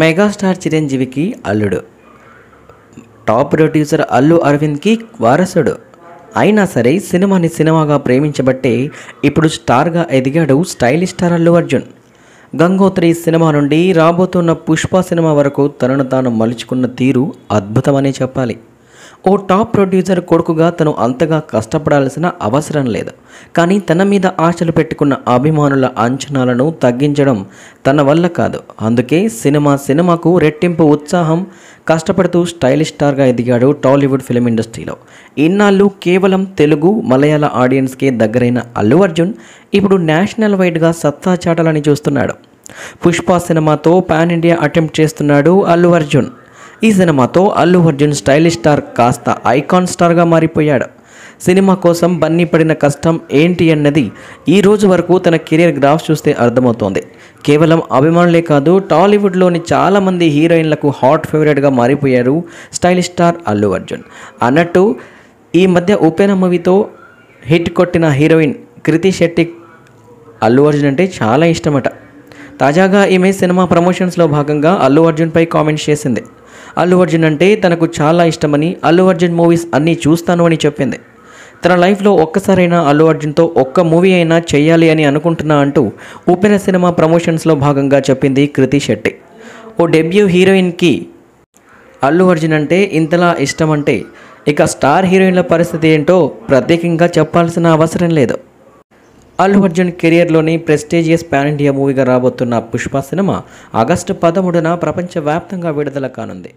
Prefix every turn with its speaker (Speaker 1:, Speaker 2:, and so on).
Speaker 1: megastar చిరంజీవికి అల్లుడు top producer Allu అరవింద్కి వారసుడు అయినా సరే సినిమాని సినిమాగా ప్రేమించబట్టే ఇప్పుడు స్టార్గా ఎదిగాడు stylish star Allu Arjun Gangotri cinema నుండి రాబోతున్న పుష్ప సినిమా వరకు తనను తాను మలుచుకున్న తీరు అద్భుతమనే చెప్పాలి ఓ టాప్ ప్రొడ్యూసర్ కొడుకుగా తను అంతగా కష్టపడాల్సిన అవసరం లేదు కానీ తన మీద ఆశలు పెట్టుకున్న అభిమానుల అంచనాలను తగ్గించడం తన వల్ల కాదు అందుకే సినిమా సినిమాకు రెట్టింపు ఉత్సాహం కష్టపడుతూ స్టైలిష్ స్టార్గా ఎదిగాడు టాలీవుడ్ ఫిలిం ఇండస్ట్రీలో ఇన్నాళ్ళు కేవలం తెలుగు మలయాళ ఆడియన్స్కే దగ్గరైన అల్లు అర్జున్ ఇప్పుడు నేషనల్ వైడ్గా సత్తా చాటాలని చూస్తున్నాడు పుష్ప సినిమాతో పాన్ ఇండియా అటెంప్ట్ చేస్తున్నాడు అల్లు అర్జున్ ఈ సినిమాతో అల్లు అర్జున్ స్టైలిష్ స్టార్ కాస్త ఐకాన్ స్టార్గా మారిపోయాడు సినిమా కోసం బన్నీ పడిన కష్టం ఏంటి అన్నది ఈ రోజు వరకు తన కెరీర్ గ్రాఫ్ చూస్తే అర్థమవుతోంది కేవలం అభిమానులే కాదు టాలీవుడ్లోని చాలామంది హీరోయిన్లకు హాట్ ఫేవరెట్గా మారిపోయారు స్టైలిష్ స్టార్ అల్లు అర్జున్ అన్నట్టు ఈ మధ్య ఉపేన మూవీతో హిట్ కొట్టిన హీరోయిన్ కృతి శెట్టి అల్లు అర్జున్ అంటే చాలా ఇష్టమట తాజాగా ఈమె సినిమా ప్రమోషన్స్లో భాగంగా అల్లు అర్జున్పై కామెంట్స్ చేసింది అల్లు అర్జున్ అంటే తనకు చాలా ఇష్టమని అల్లు అర్జున్ మూవీస్ అన్నీ చూస్తాను అని చెప్పింది తన లైఫ్లో ఒక్కసారైనా అల్లు అర్జున్తో ఒక్క మూవీ అయినా చేయాలి అని అనుకుంటున్నా అంటూ ఉపెన సినిమా ప్రమోషన్స్లో భాగంగా చెప్పింది కృతి శెట్టి ఓ డెబ్యూ హీరోయిన్కి అల్లు అర్జున్ అంటే ఇంతలా ఇష్టమంటే ఇక స్టార్ హీరోయిన్ల పరిస్థితి ఏంటో ప్రత్యేకంగా చెప్పాల్సిన అవసరం లేదు అల్లు అర్జున్ కెరియర్లోని ప్రెస్టేజియస్ పాన్ ఇండియా మూవీగా రాబోతున్న పుష్ప సినిమా ఆగస్టు పదమూడున ప్రపంచవ్యాప్తంగా విడుదల కానుంది